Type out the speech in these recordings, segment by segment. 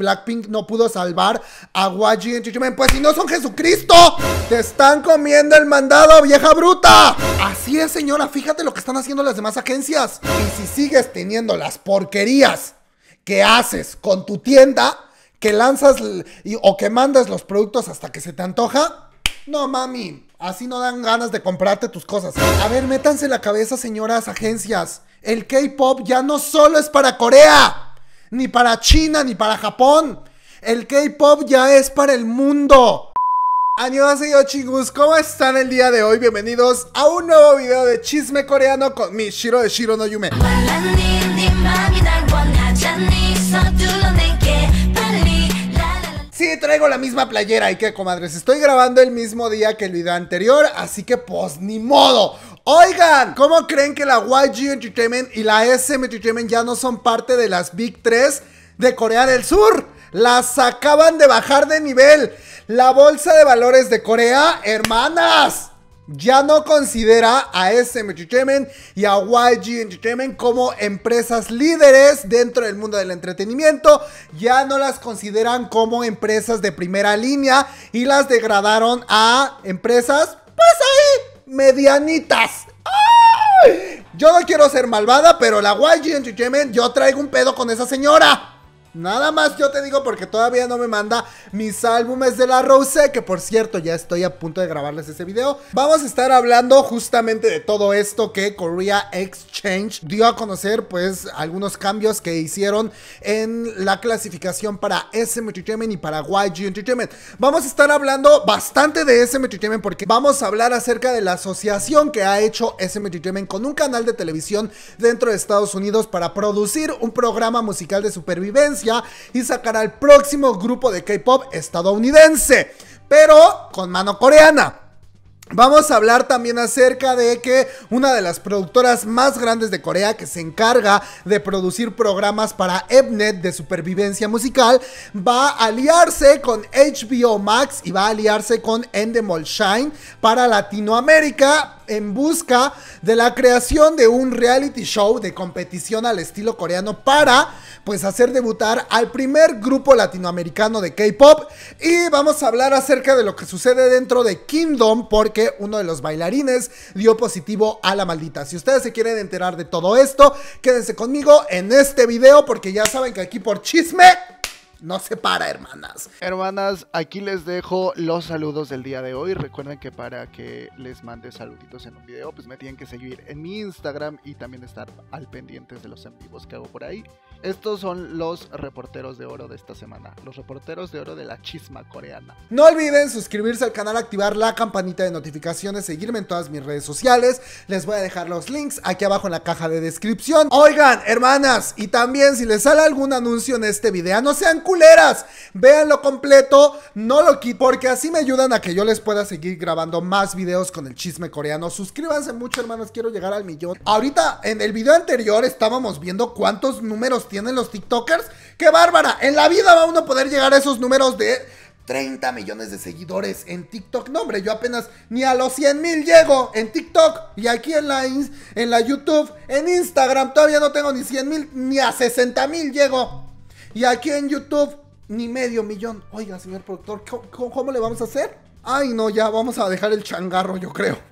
Blackpink no pudo salvar a YG en Pues si no son Jesucristo, te están comiendo el mandado, vieja bruta. Así es, señora, fíjate lo que están haciendo las demás agencias. Y si sigues teniendo las porquerías que haces con tu tienda, que lanzas o que mandas los productos hasta que se te antoja, no mami, así no dan ganas de comprarte tus cosas. A ver, métanse la cabeza, señoras agencias. El K-Pop ya no solo es para Corea ni para China, ni para Japón. El K-pop ya es para el mundo. Annyeonghaseyo chicos, ¿cómo están el día de hoy? Bienvenidos a un nuevo video de chisme coreano con mi Shiro de Shiro no Yume traigo la misma playera. ¿Y que comadres? Estoy grabando el mismo día que el video anterior, así que pues ni modo. Oigan, ¿cómo creen que la YG Entertainment y la SM Entertainment ya no son parte de las Big 3 de Corea del Sur? Las acaban de bajar de nivel. La bolsa de valores de Corea, hermanas ya no considera a SM Entertainment y a YG Entertainment como empresas líderes dentro del mundo del entretenimiento, ya no las consideran como empresas de primera línea y las degradaron a empresas, pues ahí, medianitas. Yo no quiero ser malvada, pero la YG Entertainment, yo traigo un pedo con esa señora. Nada más yo te digo porque todavía no me manda mis álbumes de la Rose, que por cierto ya estoy a punto de grabarles ese video. Vamos a estar hablando justamente de todo esto que Korea Exchange dio a conocer, pues algunos cambios que hicieron en la clasificación para SM y para YG Entertainment. Vamos a estar hablando bastante de SM Entertainment porque vamos a hablar acerca de la asociación que ha hecho SM con un canal de televisión dentro de Estados Unidos para producir un programa musical de supervivencia y sacará el próximo grupo de K-Pop estadounidense, pero con mano coreana. Vamos a hablar también acerca de que una de las productoras más grandes de Corea que se encarga de producir programas para Ebnet de supervivencia musical va a aliarse con HBO Max y va a aliarse con Endemol Shine para Latinoamérica en busca de la creación de un reality show de competición al estilo coreano para pues hacer debutar al primer grupo latinoamericano de K-pop y vamos a hablar acerca de lo que sucede dentro de Kingdom porque uno de los bailarines dio positivo a la maldita. Si ustedes se quieren enterar de todo esto, quédense conmigo en este video porque ya saben que aquí por chisme... No se para, hermanas. Hermanas, aquí les dejo los saludos del día de hoy. Recuerden que para que les mande saluditos en un video, pues me tienen que seguir en mi Instagram y también estar al pendiente de los en vivos que hago por ahí. Estos son los reporteros de oro de esta semana, los reporteros de oro de la chisma coreana. No olviden suscribirse al canal, activar la campanita de notificaciones, seguirme en todas mis redes sociales. Les voy a dejar los links aquí abajo en la caja de descripción. Oigan, hermanas, y también si les sale algún anuncio en este video, no sean culeras, véanlo completo, no lo quiten, porque así me ayudan a que yo les pueda seguir grabando más videos con el chisme coreano. Suscríbanse mucho, hermanas quiero llegar al millón. Ahorita, en el video anterior, estábamos viendo cuántos números tienen los TikTokers. ¡Qué bárbara! En la vida va uno a poder llegar a esos números de 30 millones de seguidores en TikTok. No, hombre, yo apenas ni a los 100 mil llego en TikTok. Y aquí en la, en la YouTube, en Instagram, todavía no tengo ni 100 mil, ni a 60 mil llego. Y aquí en YouTube, ni medio millón. Oiga, señor productor, cómo le vamos a hacer? Ay, no, ya vamos a dejar el changarro, yo creo.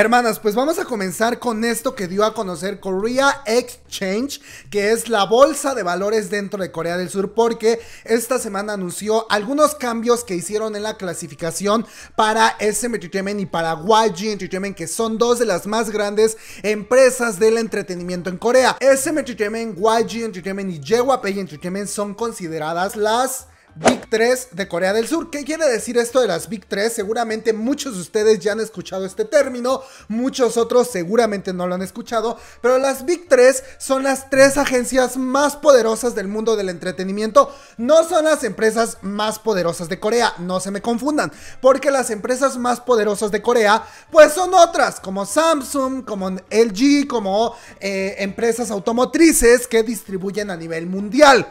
Hermanas, pues vamos a comenzar con esto que dio a conocer Korea Exchange, que es la bolsa de valores dentro de Corea del Sur, porque esta semana anunció algunos cambios que hicieron en la clasificación para SM Entertainment y para YG Entertainment, que son dos de las más grandes empresas del entretenimiento en Corea. SM Entertainment, YG Entertainment y JYP Entertainment son consideradas las Big 3 de Corea del Sur. ¿Qué quiere decir esto de las Big 3? Seguramente muchos de ustedes ya han escuchado este término, muchos otros seguramente no lo han escuchado, pero las Big 3 son las tres agencias más poderosas del mundo del entretenimiento. No son las empresas más poderosas de Corea, no se me confundan, porque las empresas más poderosas de Corea pues son otras, como Samsung, como LG, como eh, empresas automotrices que distribuyen a nivel mundial.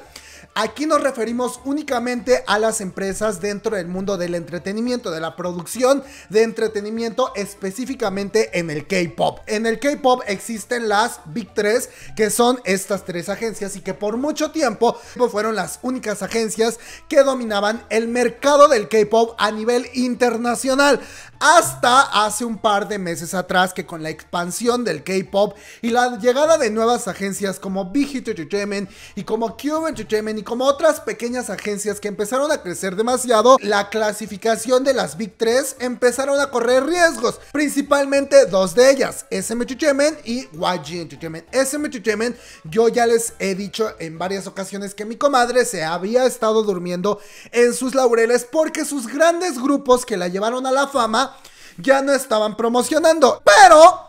Aquí nos referimos únicamente a las empresas dentro del mundo del entretenimiento, de la producción de entretenimiento específicamente en el K-Pop. En el K-Pop existen las Big 3, que son estas tres agencias y que por mucho tiempo fueron las únicas agencias que dominaban el mercado del K-Pop a nivel internacional. Hasta hace un par de meses atrás que con la expansión del K-Pop y la llegada de nuevas agencias como Big Hit Entertainment y como Cube Entertainment y como otras pequeñas agencias que empezaron a crecer demasiado, la clasificación de las Big 3 empezaron a correr riesgos, principalmente dos de ellas, SM Entertainment y YG Entertainment. SM Entertainment, yo ya les he dicho en varias ocasiones que mi comadre se había estado durmiendo en sus laureles porque sus grandes grupos que la llevaron a la fama ya no estaban promocionando, pero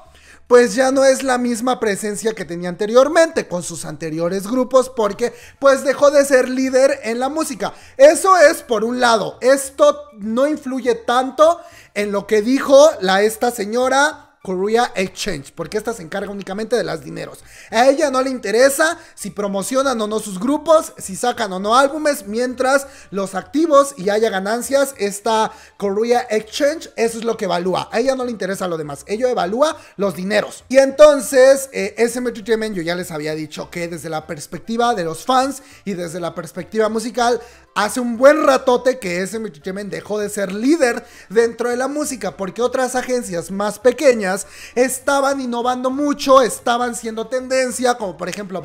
pues ya no es la misma presencia que tenía anteriormente con sus anteriores grupos porque pues dejó de ser líder en la música. Eso es por un lado, esto no influye tanto en lo que dijo la esta señora Korea Exchange, porque esta se encarga únicamente de los dineros. A ella no le interesa si promocionan o no sus grupos, si sacan o no álbumes, mientras los activos y haya ganancias, esta Korea Exchange, eso es lo que evalúa. A ella no le interesa lo demás, ello evalúa los dineros. Y entonces, eh, yo ya les había dicho que desde la perspectiva de los fans y desde la perspectiva musical, hace un buen ratote que ese dejó de ser líder dentro de la música, porque otras agencias más pequeñas, estaban innovando mucho, estaban siendo tendencia, como por ejemplo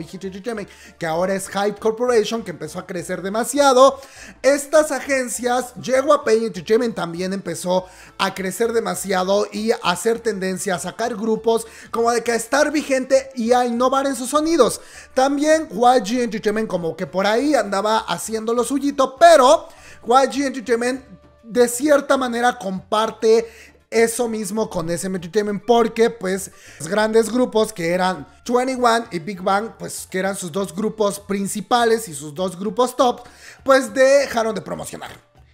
que ahora es Hype Corporation, que empezó a crecer demasiado. Estas agencias, a Pay Entertainment también empezó a crecer demasiado y a hacer tendencia, a sacar grupos, como de que a estar vigente y a innovar en sus sonidos. También YG Entertainment como que por ahí andaba haciendo lo suyito, pero YG Entertainment de cierta manera comparte eso mismo con SM Entertainment porque pues los grandes grupos que eran 21 y Big Bang, pues que eran sus dos grupos principales y sus dos grupos top, pues dejaron de promocionar.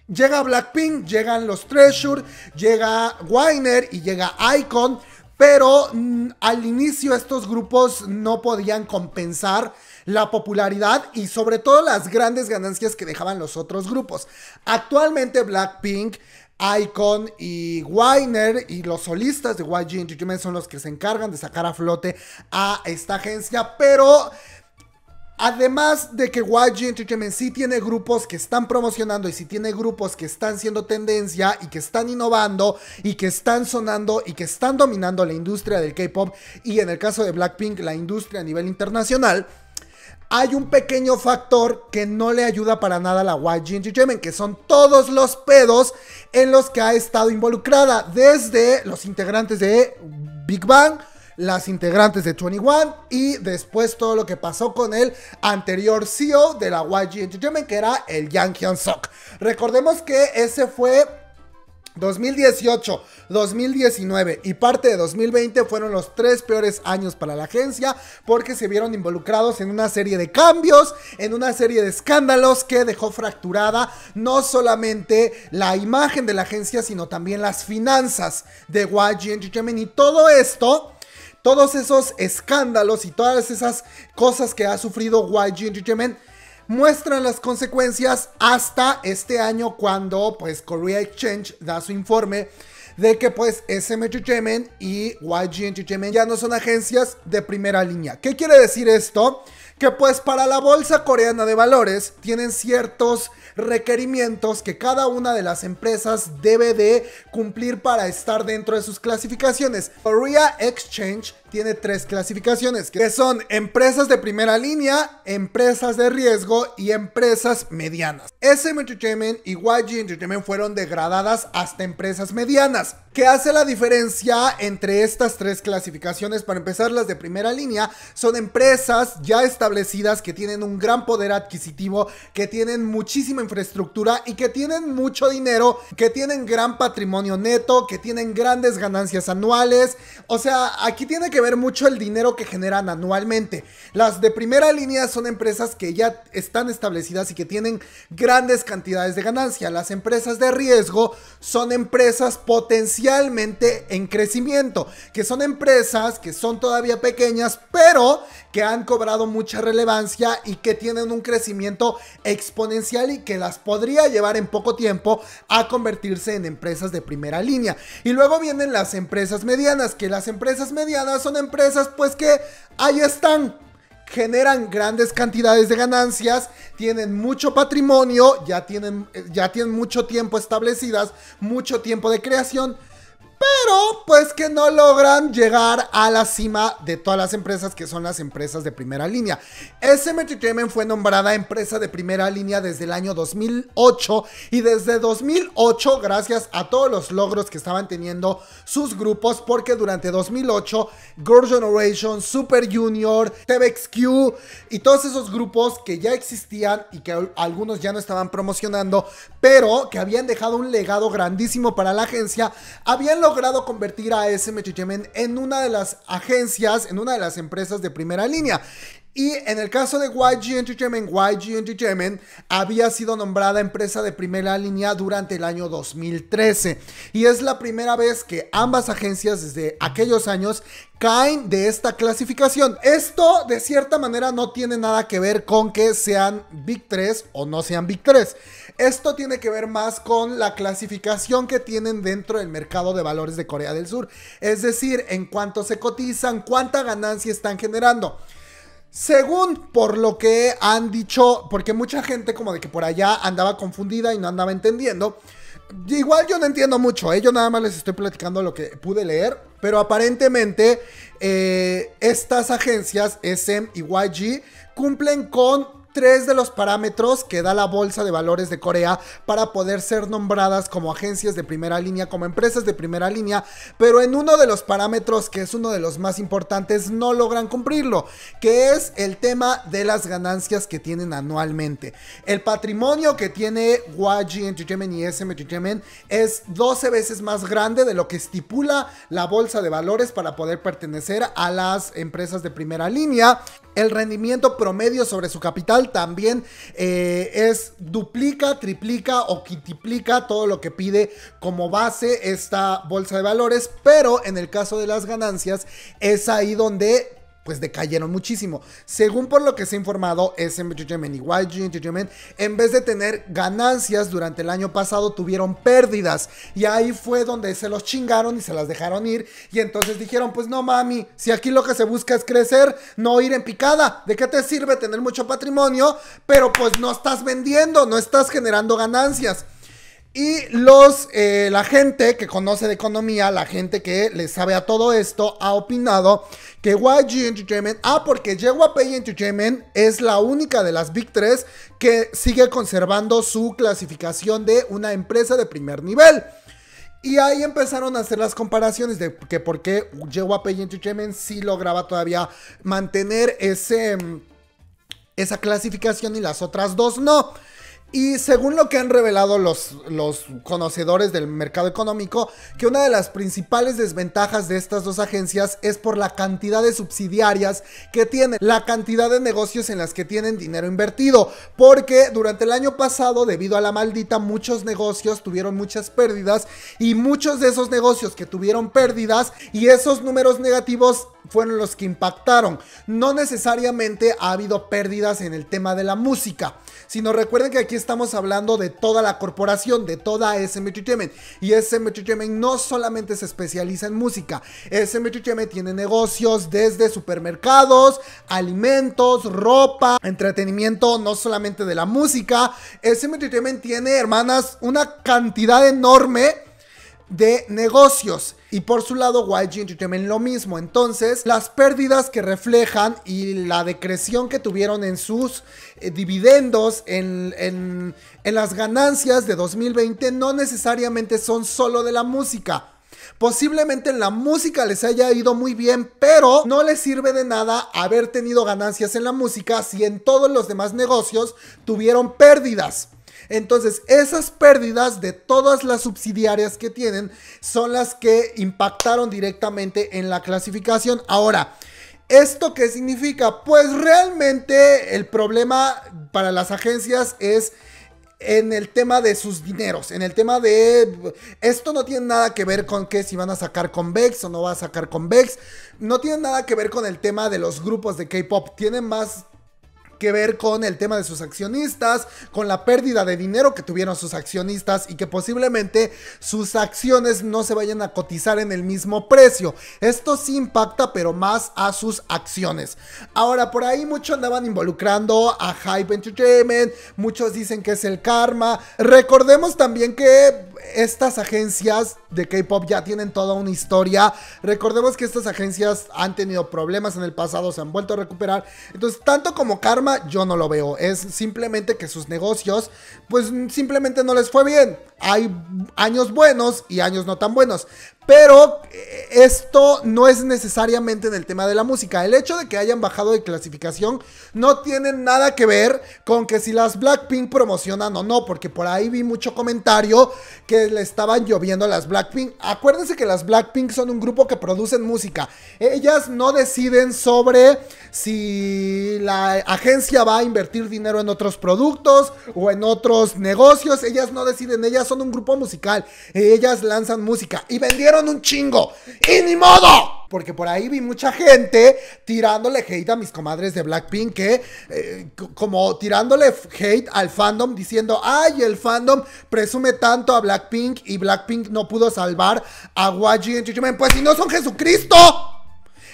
Llega Blackpink, llegan los Treasure, llega Winer y llega Icon, pero mm, al inicio estos grupos no podían compensar la popularidad y sobre todo las grandes ganancias que dejaban los otros grupos. Actualmente Blackpink Icon y Winer y los solistas de YG Entertainment son los que se encargan de sacar a flote a esta agencia, pero Además de que YG Entertainment sí tiene grupos que están promocionando y sí tiene grupos que están siendo tendencia y que están innovando y que están sonando y que están dominando la industria del K-pop y en el caso de Blackpink la industria a nivel internacional, hay un pequeño factor que no le ayuda para nada a la YG Entertainment, que son todos los pedos en los que ha estado involucrada, desde los integrantes de Big Bang, las integrantes de 21 y después todo lo que pasó con el anterior CEO de la YG Entertainment, que era el Yang Hyun Sok. Recordemos que ese fue 2018, 2019 y parte de 2020 fueron los tres peores años para la agencia porque se vieron involucrados en una serie de cambios, en una serie de escándalos que dejó fracturada no solamente la imagen de la agencia, sino también las finanzas de YG Entertainment y todo esto todos esos escándalos y todas esas cosas que ha sufrido YG Entertainment muestran las consecuencias hasta este año cuando pues Korea Exchange da su informe de que pues SM Entertainment y YG Entertainment ya no son agencias de primera línea. ¿Qué quiere decir esto? que pues para la Bolsa Coreana de Valores tienen ciertos requerimientos que cada una de las empresas debe de cumplir para estar dentro de sus clasificaciones. Korea Exchange tiene tres clasificaciones, que son empresas de primera línea, empresas de riesgo y empresas medianas. SM Entertainment y YG Entertainment fueron degradadas hasta empresas medianas. ¿Qué hace la diferencia entre estas tres clasificaciones? Para empezar, las de primera línea son empresas ya establecidas que tienen un gran poder adquisitivo, que tienen muchísima infraestructura y que tienen mucho dinero, que tienen gran patrimonio neto, que tienen grandes ganancias anuales. O sea, aquí tiene que ver mucho el dinero que generan anualmente. Las de primera línea son empresas que ya están establecidas y que tienen grandes cantidades de ganancia. Las empresas de riesgo son empresas potenciales especialmente en crecimiento, que son empresas que son todavía pequeñas, pero que han cobrado mucha relevancia y que tienen un crecimiento exponencial y que las podría llevar en poco tiempo a convertirse en empresas de primera línea. Y luego vienen las empresas medianas, que las empresas medianas son empresas pues que ahí están, generan grandes cantidades de ganancias, tienen mucho patrimonio, ya tienen, eh, ya tienen mucho tiempo establecidas, mucho tiempo de creación pero pues que no logran llegar a la cima de todas las empresas que son las empresas de primera línea. SM Entertainment fue nombrada empresa de primera línea desde el año 2008 y desde 2008 gracias a todos los logros que estaban teniendo sus grupos porque durante 2008 Girl Generation, Super Junior, TVXQ y todos esos grupos que ya existían y que algunos ya no estaban promocionando, pero que habían dejado un legado grandísimo para la agencia, habían logrado logrado convertir a SM e en una de las agencias, en una de las empresas de primera línea. Y en el caso de YG Entertainment, YG Entertainment había sido nombrada empresa de primera línea durante el año 2013. Y es la primera vez que ambas agencias desde aquellos años caen de esta clasificación. Esto de cierta manera no tiene nada que ver con que sean Big 3 o no sean Big 3. Esto tiene que ver más con la clasificación que tienen dentro del mercado de valores de Corea del Sur. Es decir, en cuánto se cotizan, cuánta ganancia están generando. Según por lo que han dicho, porque mucha gente como de que por allá andaba confundida y no andaba entendiendo. Igual yo no entiendo mucho, ¿eh? yo nada más les estoy platicando lo que pude leer, pero aparentemente eh, estas agencias SM y YG cumplen con tres de los parámetros que da la Bolsa de Valores de Corea para poder ser nombradas como agencias de primera línea, como empresas de primera línea, pero en uno de los parámetros que es uno de los más importantes no logran cumplirlo, que es el tema de las ganancias que tienen anualmente. El patrimonio que tiene YG Entertainment y SM Entertainment es 12 veces más grande de lo que estipula la Bolsa de Valores para poder pertenecer a las empresas de primera línea el rendimiento promedio sobre su capital también eh, es duplica, triplica o quintuplica todo lo que pide como base esta bolsa de valores, pero en el caso de las ganancias es ahí donde pues decayeron muchísimo. Según por lo que se ha informado, SM y YG en vez de tener ganancias durante el año pasado, tuvieron pérdidas. Y ahí fue donde se los chingaron y se las dejaron ir. Y entonces dijeron, pues no mami, si aquí lo que se busca es crecer, no ir en picada. ¿De qué te sirve tener mucho patrimonio? Pero pues no estás vendiendo, no estás generando ganancias. Y los, eh, la gente que conoce de economía, la gente que le sabe a todo esto, ha opinado que YG Entertainment, ah, porque JYP Entertainment es la única de las Big 3 que sigue conservando su clasificación de una empresa de primer nivel. Y ahí empezaron a hacer las comparaciones de que por qué JYP Entertainment sí lograba todavía mantener ese, mm, esa clasificación y las otras dos no. Y según lo que han revelado los, los, conocedores del mercado económico, que una de las principales desventajas de estas dos agencias es por la cantidad de subsidiarias que tienen, la cantidad de negocios en las que tienen dinero invertido, porque durante el año pasado, debido a la maldita, muchos negocios tuvieron muchas pérdidas y muchos de esos negocios que tuvieron pérdidas y esos números negativos fueron los que impactaron. No necesariamente ha habido pérdidas en el tema de la música sino recuerden que aquí estamos hablando de toda la corporación, de toda ese Y ese no solamente se especializa en música, SM tiene negocios desde supermercados, alimentos, ropa, entretenimiento, no solamente de la música. SM tiene, hermanas, una cantidad enorme de negocios. Y por su lado, YG Entertainment lo mismo. Entonces, las pérdidas que reflejan y la decreción que tuvieron en sus eh, dividendos, en, en las ganancias de 2020, no necesariamente son solo de la música. Posiblemente en la música les haya ido muy bien, pero no les sirve de nada haber tenido ganancias en la música si en todos los demás negocios tuvieron pérdidas. Entonces, esas pérdidas de todas las subsidiarias que tienen son las que impactaron directamente en la clasificación. Ahora, ¿Esto qué significa? Pues realmente el problema para las agencias es en el tema de sus dineros, en el tema de... Esto no tiene nada que ver con que si van a sacar con Vex o no van a sacar con Vex, no tiene nada que ver con el tema de los grupos de K-Pop, Tienen más que ver con el tema de sus accionistas, con la pérdida de dinero que tuvieron sus accionistas y que posiblemente sus acciones no se vayan a cotizar en el mismo precio. Esto sí impacta, pero más a sus acciones. Ahora, por ahí mucho andaban involucrando a Hype Entertainment, muchos dicen que es el karma. Recordemos también que estas agencias de K-Pop ya tienen toda una historia. Recordemos que estas agencias han tenido problemas en el pasado, se han vuelto a recuperar. Entonces, tanto como karma, yo no lo veo. Es simplemente que sus negocios, pues simplemente no les fue bien hay años buenos y años no tan buenos. Pero eh, esto no es necesariamente en el tema de la música. El hecho de que hayan bajado de clasificación no tiene nada que ver con que si las Blackpink promocionan o no, porque por ahí vi mucho comentario que le estaban lloviendo a las Blackpink. Acuérdense que las Blackpink son un grupo que producen música. Ellas no deciden sobre si la agencia va a invertir dinero en otros productos o en otros negocios. Ellas no deciden, ellas son un grupo musical. Ellas lanzan música y vendieron un chingo. ¡Y ni modo! Porque por ahí vi mucha gente tirándole hate a mis comadres de Blackpink, que eh, como tirándole hate al fandom, diciendo, ay, el fandom presume tanto a Blackpink y Blackpink no pudo salvar a YG Pues si no son Jesucristo.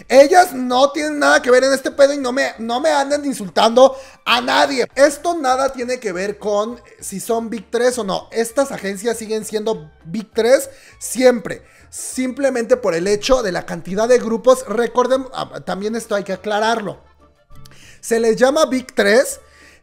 Ellas no tienen nada que ver en este pedo y no me, no me andan insultando a nadie. Esto nada tiene que ver con si son Big 3 o no. Estas agencias siguen siendo Big 3 siempre. Simplemente por el hecho de la cantidad de grupos. Recuerden, ah, también esto hay que aclararlo. Se les llama Big 3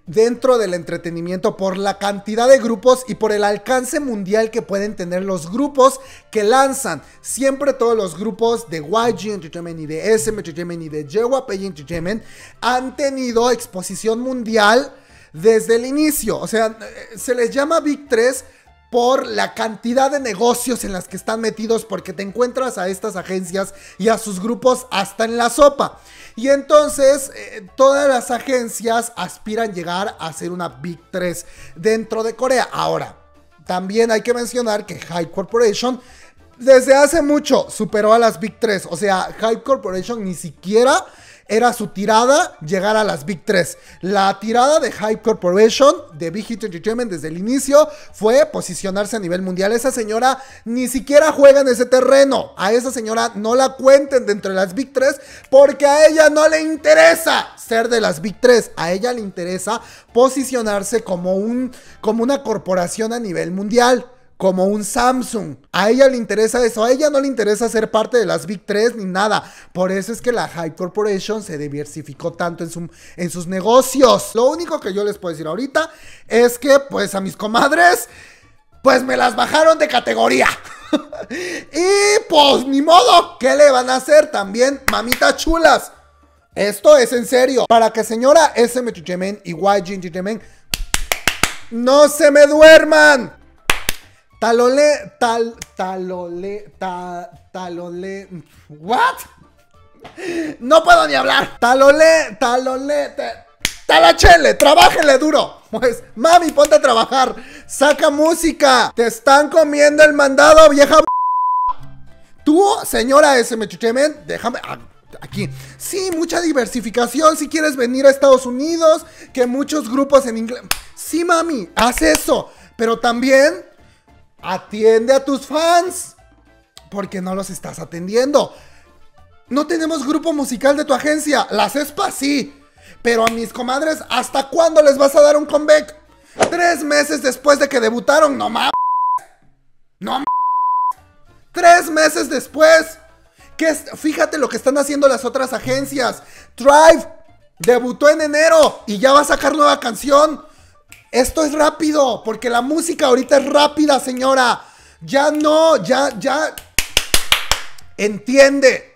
dentro del entretenimiento por la cantidad de grupos y por el alcance mundial que pueden tener los grupos que lanzan. Siempre todos los grupos de YG Entertainment y de SM Entertainment y de JYP Entertainment han tenido exposición mundial desde el inicio. O sea, eh, se les llama Big 3 por la cantidad de negocios en las que están metidos porque te encuentras a estas agencias y a sus grupos hasta en la sopa. Y entonces eh, todas las agencias aspiran llegar a ser una Big 3 dentro de Corea. Ahora, también hay que mencionar que High Corporation desde hace mucho superó a las Big 3. O sea, Hype Corporation ni siquiera era su tirada llegar a las Big 3. La tirada de Hype Corporation, de Big Hit Entertainment desde el inicio, fue posicionarse a nivel mundial. Esa señora ni siquiera juega en ese terreno. A esa señora no la cuenten dentro de las Big 3 porque a ella no le interesa ser de las Big 3. A ella le interesa posicionarse como, un, como una corporación a nivel mundial como un Samsung. A ella le interesa eso, a ella no le interesa ser parte de las Big 3 ni nada. Por eso es que la High Corporation se diversificó tanto en, en sus negocios. Lo único que yo les puedo decir ahorita es que pues a mis comadres pues me las bajaron de categoría. y pues ni modo, ¿qué le van a hacer también, mamitas chulas? Esto es en serio. Para que señora SM y YG no se me duerman. Talole, tal, talole, tal, talole, what? No puedo ni hablar. Talole, talole, tala talachele, trabájele duro. Pues, mami, ponte a trabajar. Saca música. Te están comiendo el mandado, vieja. Tú, señora ese Chuchemen, déjame ah, aquí. Sí, mucha diversificación. Si quieres venir a Estados Unidos, que muchos grupos en inglés. Sí, mami, haz eso. Pero también Atiende a tus fans. Porque no los estás atendiendo. No tenemos grupo musical de tu agencia. Las ESPA sí. Pero a mis comadres, ¿hasta cuándo les vas a dar un comeback? Tres meses después de que debutaron, no mames. No Tres meses después. Que fíjate lo que están haciendo las otras agencias. Drive debutó en enero y ya va a sacar nueva canción. Esto es rápido, porque la música ahorita es rápida, señora. Ya no, ya, ya. Entiende.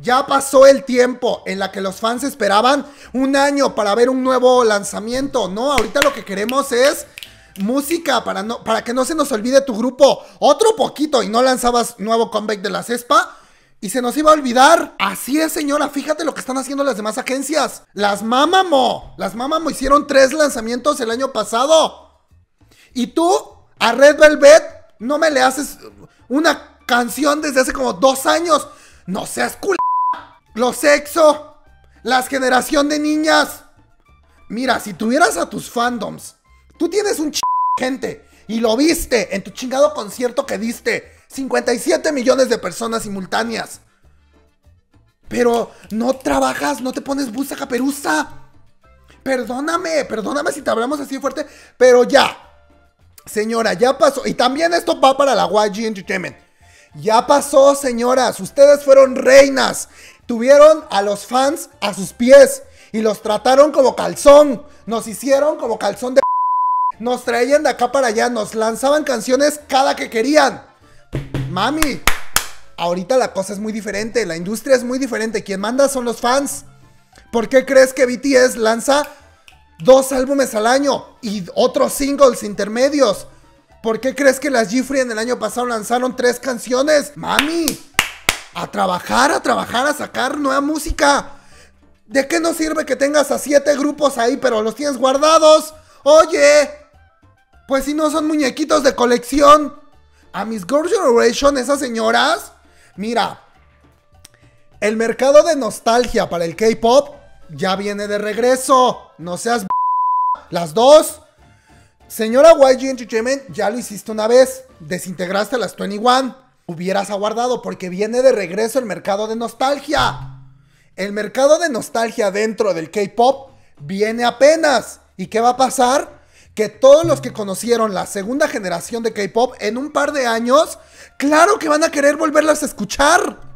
Ya pasó el tiempo en la que los fans esperaban un año para ver un nuevo lanzamiento. No, ahorita lo que queremos es música para, no, para que no se nos olvide tu grupo. Otro poquito y no lanzabas nuevo comeback de la Cespa y se nos iba a olvidar. Así es, señora. Fíjate lo que están haciendo las demás agencias. Las Mamamo. Las Mamamo hicieron tres lanzamientos el año pasado. Y tú, a Red Velvet, no me le haces una canción desde hace como dos años. No seas cul*** Lo sexo. Las generación de niñas. Mira, si tuvieras a tus fandoms, tú tienes un ch gente y lo viste en tu chingado concierto que diste 57 millones de personas simultáneas. Pero no trabajas, no te pones busa caperuza. Perdóname, perdóname si te hablamos así fuerte, pero ya. Señora, ya pasó. Y también esto va para la YG Entertainment. Ya pasó, señoras. Ustedes fueron reinas. Tuvieron a los fans a sus pies y los trataron como calzón. Nos hicieron como calzón de... Nos traían de acá para allá, nos lanzaban canciones cada que querían mami, ahorita la cosa es muy diferente, la industria es muy diferente, quien manda son los fans. ¿Por qué crees que BTS lanza dos álbumes al año y otros singles intermedios? ¿Por qué crees que las G-Free en el año pasado lanzaron tres canciones? Mami, a trabajar, a trabajar, a sacar nueva música. ¿De qué nos sirve que tengas a siete grupos ahí pero los tienes guardados? Oye, pues si no son muñequitos de colección a Miss Girl Generation, esas señoras, mira, el mercado de nostalgia para el K-pop ya viene de regreso. No seas las dos. Señora YG Entertainment, ya lo hiciste una vez. Desintegraste a las 21. Hubieras aguardado porque viene de regreso el mercado de nostalgia. El mercado de nostalgia dentro del K-pop viene apenas. ¿Y qué va a pasar? que todos los que conocieron la segunda generación de K-Pop en un par de años, claro que van a querer volverlas a escuchar.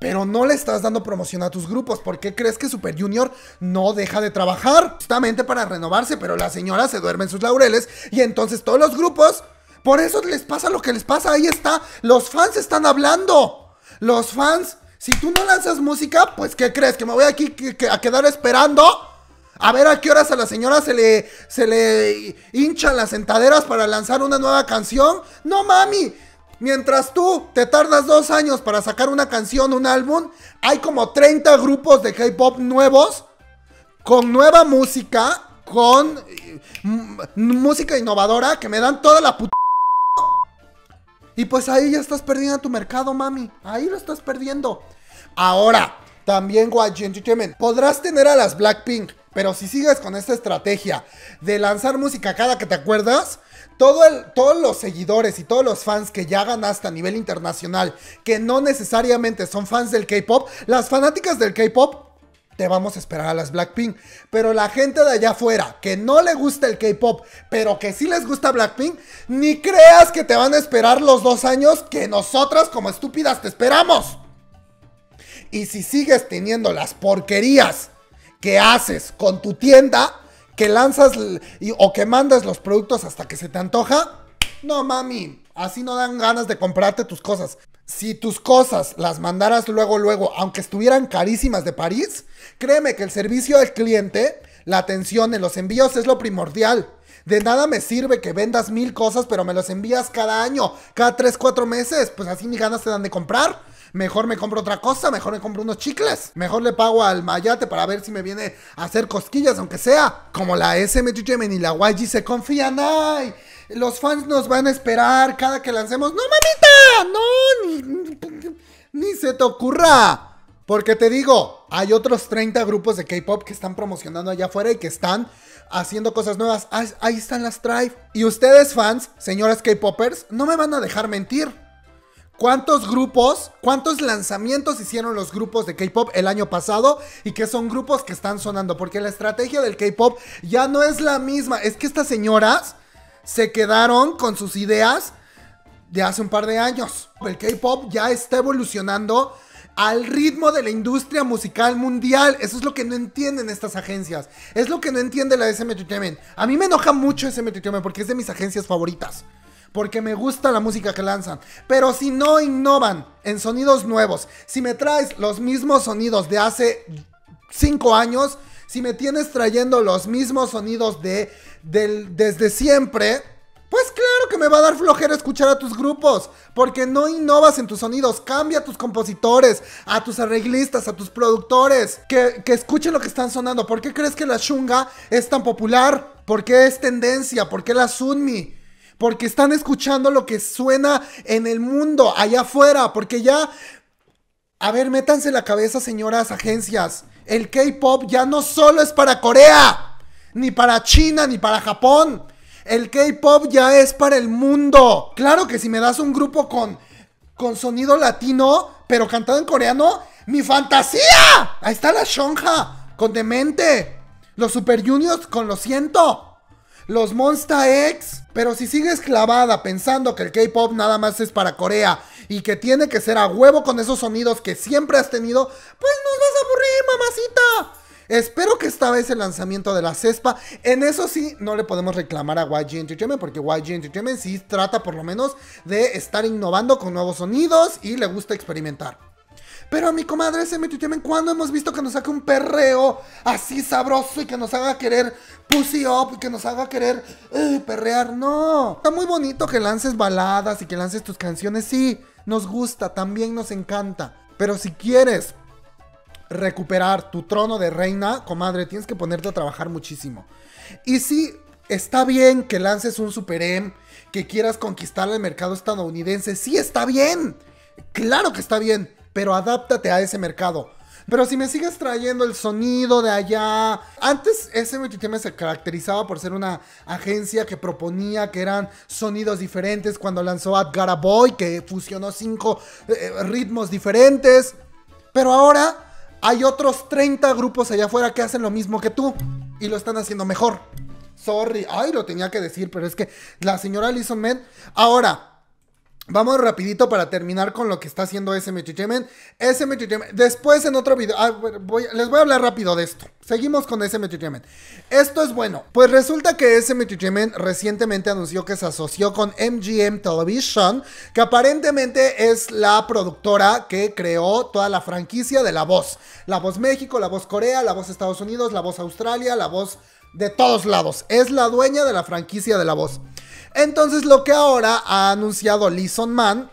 Pero no le estás dando promoción a tus grupos. ¿Por qué crees que Super Junior no deja de trabajar? Justamente para renovarse, pero la señora se duerme en sus laureles y entonces todos los grupos, por eso les pasa lo que les pasa. Ahí está, los fans están hablando. Los fans, si tú no lanzas música, pues ¿qué crees? ¿Que me voy aquí a quedar esperando? A ver a qué horas a la señora se le, se le hinchan las sentaderas para lanzar una nueva canción. No mami, Mientras tú te tardas dos años para sacar una canción, un álbum, hay como 30 grupos de K-pop nuevos, con nueva música, con mm, música innovadora, que me dan toda la puta. Y pues ahí ya estás perdiendo tu mercado, mami. Ahí lo estás perdiendo. Ahora, también YG Entertainment. Podrás tener a las Blackpink, pero si sigues con esta estrategia de lanzar música cada que te acuerdas, todo el, todos los seguidores y todos los fans que ya ganaste a nivel internacional, que no necesariamente son fans del K-Pop, las fanáticas del K-Pop te vamos a esperar a las Blackpink. Pero la gente de allá afuera que no le gusta el K-pop, pero que sí les gusta Blackpink, ni creas que te van a esperar los dos años que nosotras como estúpidas te esperamos. Y si sigues teniendo las porquerías ¿Qué haces con tu tienda, que lanzas o que mandas los productos hasta que se te antoja. No, mami, así no dan ganas de comprarte tus cosas. Si tus cosas las mandaras luego, luego, aunque estuvieran carísimas de París, créeme que el servicio al cliente, la atención en los envíos es lo primordial. De nada me sirve que vendas mil cosas, pero me los envías cada año, cada tres, cuatro meses, pues así ni ganas te dan de comprar. Mejor me compro otra cosa, mejor me compro unos chicles. Mejor le pago al Mayate para ver si me viene a hacer cosquillas, aunque sea. Como la SM y la YG se confían, ¡ay! Los fans nos van a esperar cada que lancemos. ¡No, mamita! ¡No! ni, se te ocurra! Porque te digo, hay otros 30 grupos de K-pop que están promocionando allá afuera y que están haciendo cosas nuevas. Ahí están las Tribe. Y ustedes, fans, señoras K-popers, no me van a dejar mentir cuántos grupos, cuántos lanzamientos hicieron los grupos de K-Pop el año pasado y que son grupos que están sonando, porque la estrategia del K-Pop ya no es la misma. Es que estas señoras se quedaron con sus ideas de hace un par de años. El K-Pop ya está evolucionando al ritmo de la industria musical mundial. Eso es lo que no entienden estas agencias. Es lo que no entiende la SM Entertainment. A mí me enoja mucho SM Entertainment porque es de mis agencias favoritas porque me gusta la música que lanzan. Pero si no innovan en sonidos nuevos, si me traes los mismos sonidos de hace 5 años, si me tienes trayendo los mismos sonidos de, desde siempre, pues claro que me va a dar flojera escuchar a tus grupos, porque no innovas en tus sonidos, cambia a tus compositores, a tus arreglistas, a tus productores, que, que, escuchen lo que están sonando. ¿Por qué crees que la shunga es tan popular? ¿Por qué es tendencia? ¿Por qué la sunmi? porque están escuchando lo que suena en el mundo, allá afuera, porque ya... A ver, métanse la cabeza, señoras agencias. El K-Pop ya no solo es para Corea, ni para China, ni para Japón. El K-Pop ya es para el mundo. Claro que si me das un grupo con, con sonido latino, pero cantado en coreano, mi fantasía. Ahí está la Shonja con Demente. Los Super Juniors con Lo Siento. Los Monsta X pero si sigues clavada pensando que el K-pop nada más es para Corea y que tiene que ser a huevo con esos sonidos que siempre has tenido, pues nos vas a aburrir, mamacita. Espero que esta vez el lanzamiento de la CESPA, en eso sí, no le podemos reclamar a YG Entertainment, porque YG Entertainment sí trata por lo menos de estar innovando con nuevos sonidos y le gusta experimentar. Pero a mi comadre se me en cuando hemos visto que nos saque un perreo así sabroso y que nos haga querer pussy up y que nos haga querer eh, perrear. No. Está muy bonito que lances baladas y que lances tus canciones. Sí, nos gusta, también nos encanta. Pero si quieres recuperar tu trono de reina, comadre, tienes que ponerte a trabajar muchísimo. Y sí, está bien que lances un super M, em, que quieras conquistar el mercado estadounidense. Sí, está bien. Claro que está bien pero adáptate a ese mercado. Pero si me sigues trayendo el sonido de allá. Antes SM se caracterizaba por ser una agencia que proponía que eran sonidos diferentes cuando lanzó Ad Boy, que fusionó cinco eh, eh, ritmos diferentes. Pero ahora hay otros 30 grupos allá afuera que hacen lo mismo que tú y lo están haciendo mejor. Sorry, ay, lo tenía que decir, pero es que la señora Alison Men. Ahora, Vamos rapidito para terminar con lo que está haciendo SM ese después en otro video, ah, les voy a hablar rápido de esto. Seguimos con SM Esto es bueno. Pues resulta que SM recientemente anunció que se asoció con MGM Television, que aparentemente es la productora que creó toda la franquicia de La Voz. La Voz México, La Voz Corea, La Voz Estados Unidos, La Voz Australia, La Voz de todos lados. Es la dueña de la franquicia de La Voz. Entonces lo que ahora ha anunciado Lison Man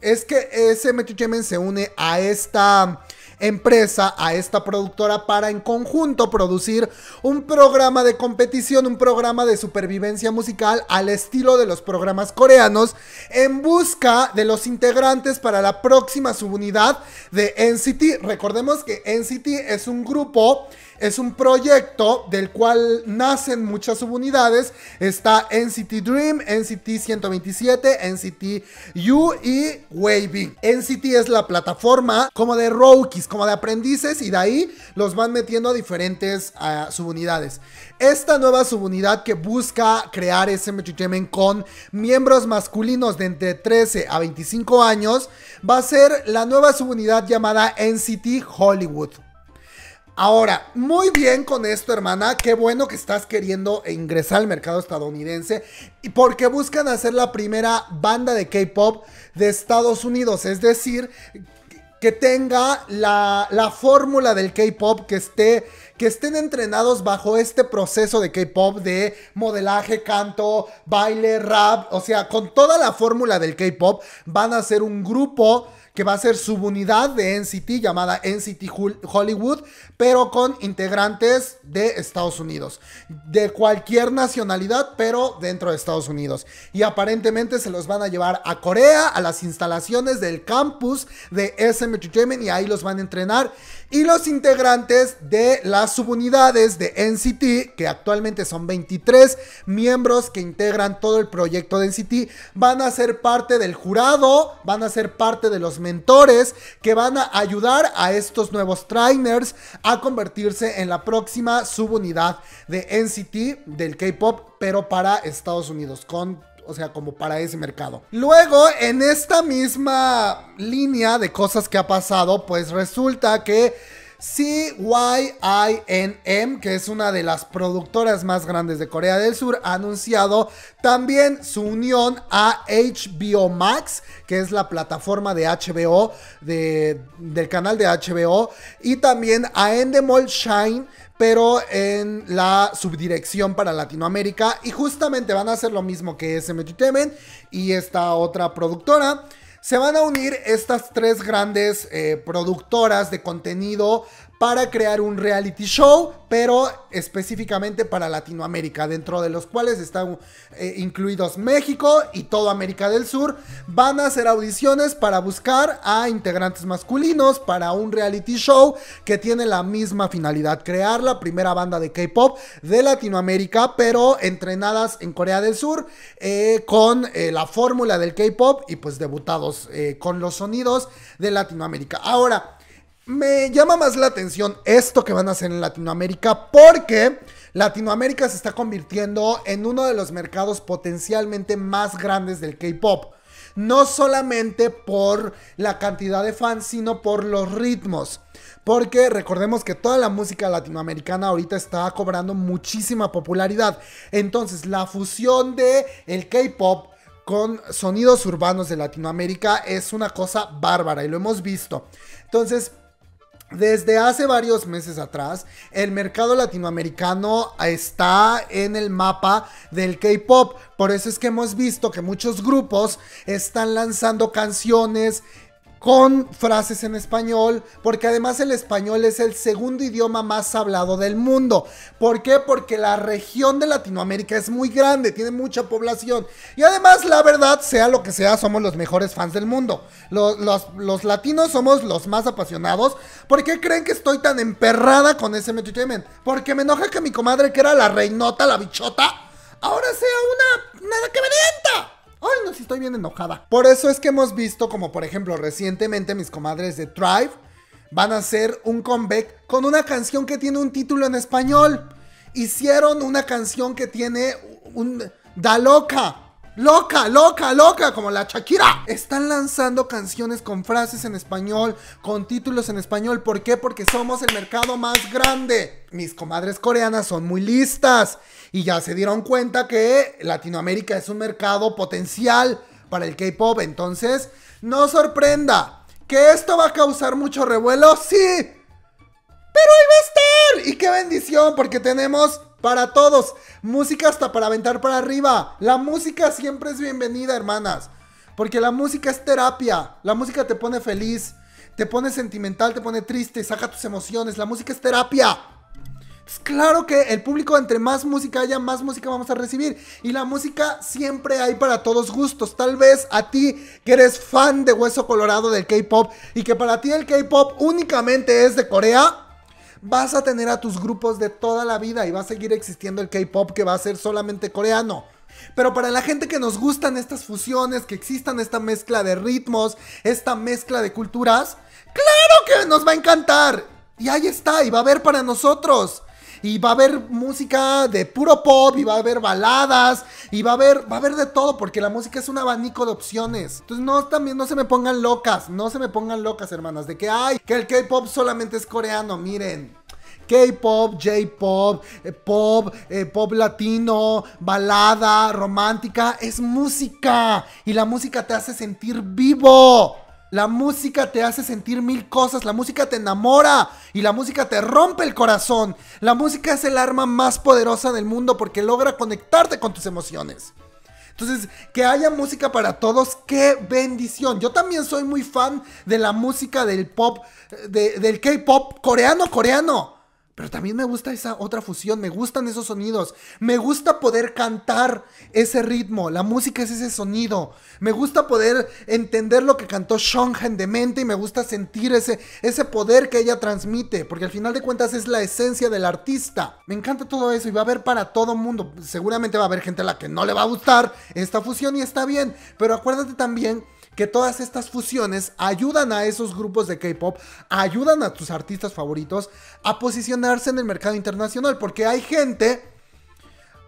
es que ese Gemen se une a esta empresa, a esta productora para en conjunto producir un programa de competición, un programa de supervivencia musical al estilo de los programas coreanos en busca de los integrantes para la próxima subunidad de NCT. Recordemos que NCT es un grupo es un proyecto del cual nacen muchas subunidades. Está NCT Dream, NCT 127, NCT U y Waving. NCT es la plataforma como de rookies, como de aprendices y de ahí los van metiendo a diferentes ah, subunidades. Esta nueva subunidad que busca crear ese con miembros masculinos de entre 13 a 25 años va a ser la nueva subunidad llamada NCT Hollywood. Ahora, muy bien con esto, hermana. Qué bueno que estás queriendo ingresar al mercado estadounidense. Porque buscan hacer la primera banda de K-pop de Estados Unidos. Es decir, que tenga la, la fórmula del K-pop, que, esté, que estén entrenados bajo este proceso de K-pop de modelaje, canto, baile, rap. O sea, con toda la fórmula del K-pop, van a ser un grupo que va a ser subunidad de NCT llamada NCT Hollywood, pero con integrantes de Estados Unidos, de cualquier nacionalidad, pero dentro de Estados Unidos. Y aparentemente se los van a llevar a Corea, a las instalaciones del campus de SM Entertainment y ahí los van a entrenar y los integrantes de las subunidades de NCT, que actualmente son 23 miembros que integran todo el proyecto de NCT, van a ser parte del jurado, van a ser parte de los mentores que van a ayudar a estos nuevos trainers a convertirse en la próxima subunidad de NCT del K-Pop, pero para Estados Unidos, con o sea, como para ese mercado. Luego, en esta misma línea de cosas que ha pasado, pues resulta que CYINM, que es una de las productoras más grandes de Corea del Sur, ha anunciado también su unión a HBO Max, que es la plataforma de HBO, de, del canal de HBO, y también a Endemol Shine pero en la subdirección para Latinoamérica. Y justamente van a hacer lo mismo que SM y esta otra productora. Se van a unir estas tres grandes eh, productoras de contenido para crear un reality show, pero específicamente para Latinoamérica, dentro de los cuales están eh, incluidos México y toda América del Sur. Van a hacer audiciones para buscar a integrantes masculinos para un reality show que tiene la misma finalidad, crear la primera banda de K-Pop de Latinoamérica, pero entrenadas en Corea del Sur eh, con eh, la fórmula del K-Pop y pues debutados con los sonidos de Latinoamérica. Ahora, me llama más la atención esto que van a hacer en Latinoamérica porque Latinoamérica se está convirtiendo en uno de los mercados potencialmente más grandes del K-Pop. No solamente por la cantidad de fans, sino por los ritmos. Porque recordemos que toda la música latinoamericana ahorita está cobrando muchísima popularidad. Entonces, la fusión de el K-pop con sonidos urbanos de Latinoamérica es una cosa bárbara y lo hemos visto. Entonces, desde hace varios meses atrás, el mercado latinoamericano está en el mapa del K-Pop. Por eso es que hemos visto que muchos grupos están lanzando canciones con frases en español, porque además el español es el segundo idioma más hablado del mundo. ¿Por qué? Porque la región de Latinoamérica es muy grande, tiene mucha población. Y además, la verdad, sea lo que sea, somos los mejores fans del mundo. Los, latinos somos los más apasionados. ¿Por qué creen que estoy tan emperrada con ese entertainment? Porque me enoja que mi comadre, que era la reinota, la bichota, ahora sea una nada que venienta. Ay, no, si estoy bien enojada. Por eso es que hemos visto como, por ejemplo, recientemente mis comadres de Tribe van a hacer un comeback con una canción que tiene un título en español. Hicieron una canción que tiene un... Da loca loca, loca, loca, como la Shakira. Están lanzando canciones con frases en español, con títulos en español. ¿Por qué? Porque somos el mercado más grande. Mis comadres coreanas son muy listas y ya se dieron cuenta que Latinoamérica es un mercado potencial para el K-Pop. Entonces, no sorprenda. ¿Que esto va a causar mucho revuelo? Sí. Pero ahí va a estar. Y qué bendición porque tenemos para todos. Música hasta para aventar para arriba. La música siempre es bienvenida, hermanas. Porque la música es terapia. La música te pone feliz, te pone sentimental, te pone triste, saca tus emociones. La música es terapia. Es pues claro que el público, entre más música haya, más música vamos a recibir. Y la música siempre hay para todos gustos. Tal vez a ti que eres fan de Hueso Colorado del K-Pop y que para ti el K-Pop únicamente es de Corea vas a tener a tus grupos de toda la vida y va a seguir existiendo el K-Pop que va a ser solamente coreano. Pero para la gente que nos gustan estas fusiones, que existan esta mezcla de ritmos, esta mezcla de culturas, claro que nos va a encantar. Y ahí está, y va a haber para nosotros y va a haber música de puro pop y va a haber baladas y va a haber, va a haber de todo porque la música es un abanico de opciones. Entonces no, también no se me pongan locas, no se me pongan locas hermanas de que ay, que el K-Pop solamente es coreano, miren. K-pop, J-pop, eh, pop, eh, pop latino, balada, romántica, es música. Y la música te hace sentir vivo. La música te hace sentir mil cosas, la música te enamora y la música te rompe el corazón. La música es el arma más poderosa del mundo porque logra conectarte con tus emociones. Entonces, que haya música para todos, qué bendición. Yo también soy muy fan de la música del pop, del K-pop coreano, coreano. Pero también me gusta esa otra fusión, me gustan esos sonidos, me gusta poder cantar ese ritmo, la música es ese sonido, me gusta poder entender lo que cantó Shongen de mente y me gusta sentir ese, ese poder que ella transmite, porque al final de cuentas es la esencia del artista. Me encanta todo eso y va a haber para todo mundo, seguramente va a haber gente a la que no le va a gustar esta fusión y está bien, pero acuérdate también que todas estas fusiones ayudan a esos grupos de K-Pop, ayudan a tus artistas favoritos a posicionarse en el mercado internacional, porque hay gente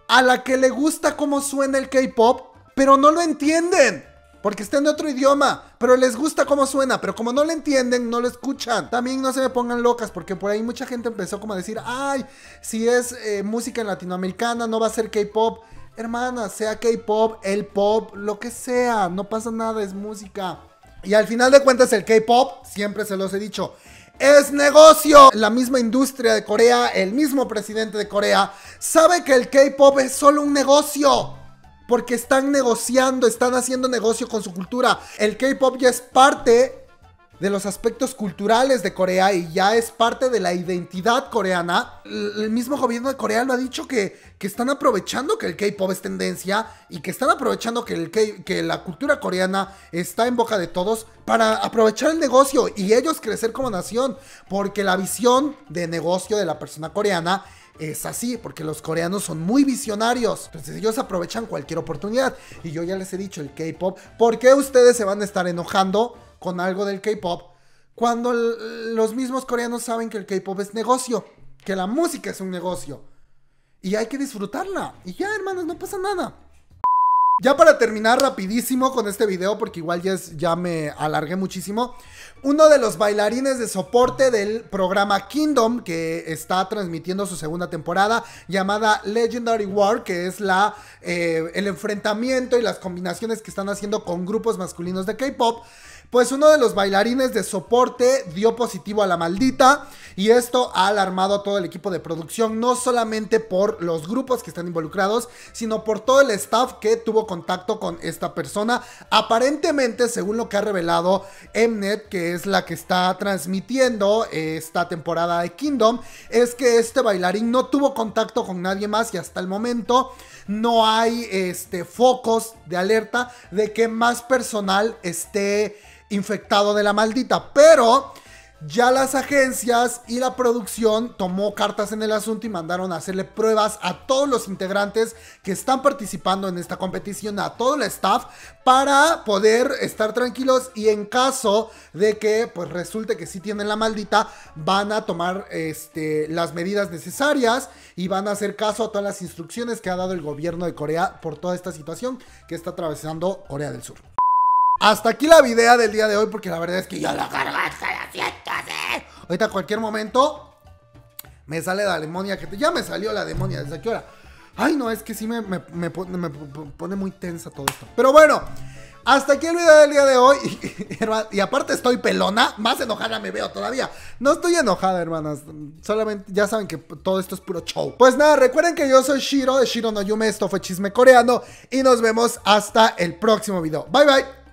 a la que le gusta cómo suena el K-Pop, pero no lo entienden. Porque está en otro idioma, pero les gusta cómo suena, pero como no lo entienden, no lo escuchan. También no se me pongan locas, porque por ahí mucha gente empezó como a decir, ay, si es eh, música latinoamericana, no va a ser K-Pop hermana, sea K-pop, el pop, lo que sea, no pasa nada, es música. Y al final de cuentas el K-pop, siempre se los he dicho, es negocio. La misma industria de Corea, el mismo presidente de Corea, sabe que el K-pop es solo un negocio. Porque están negociando, están haciendo negocio con su cultura. El K-pop ya es parte de los aspectos culturales de Corea y ya es parte de la identidad coreana. El mismo gobierno de Corea lo ha dicho que, que están aprovechando que el K-Pop es tendencia y que están aprovechando que, el que la cultura coreana está en boca de todos para aprovechar el negocio y ellos crecer como nación, porque la visión de negocio de la persona coreana es así, porque los coreanos son muy visionarios. Entonces ellos aprovechan cualquier oportunidad. Y yo ya les he dicho el K-Pop, ¿por qué ustedes se van a estar enojando? con algo del K-pop, cuando los mismos coreanos saben que el K-pop es negocio, que la música es un negocio. Y hay que disfrutarla. Y ya, hermanos, no pasa nada. Ya para terminar rapidísimo con este video, porque igual ya, ya me alargué muchísimo, uno de los bailarines de soporte del programa Kingdom, que está transmitiendo su segunda temporada, llamada Legendary War, que es la, eh, el enfrentamiento y las combinaciones que están haciendo con grupos masculinos de K-Pop, pues uno de los bailarines de soporte dio positivo a la maldita y esto ha alarmado a todo el equipo de producción, no solamente por los grupos que están involucrados, sino por todo el staff que tuvo contacto con esta persona. Aparentemente, según lo que ha revelado Mnet, que es la que está transmitiendo esta temporada de Kingdom, es que este bailarín no tuvo contacto con nadie más y hasta el momento no hay este, focos de alerta de que más personal esté infectado de la maldita. Pero ya las agencias y la producción tomó cartas en el asunto y mandaron a hacerle pruebas a todos los integrantes que están participando en esta competición, a todo el staff, para poder estar tranquilos y en caso de que pues resulte que sí tienen la maldita, van a tomar este, las medidas necesarias y van a hacer caso a todas las instrucciones que ha dado el gobierno de Corea por toda esta situación que está atravesando Corea del Sur. Hasta aquí la video del día de hoy, porque la verdad es que yo lo cargo hasta las eh. Ahorita, a cualquier momento, me sale la demonia que Ya me salió la demonia, ¿desde qué hora? Ay, no, es que sí me, pone muy tensa todo esto. Pero bueno, hasta aquí el video del día de hoy. Y, y, aparte estoy pelona, más enojada me veo todavía. No estoy enojada, hermanas. Solamente ya saben que todo esto es puro show. Pues nada, recuerden que yo soy Shiro de Shiro no Yume. Esto fue Chisme Coreano. Y nos vemos hasta el próximo video. Bye, bye.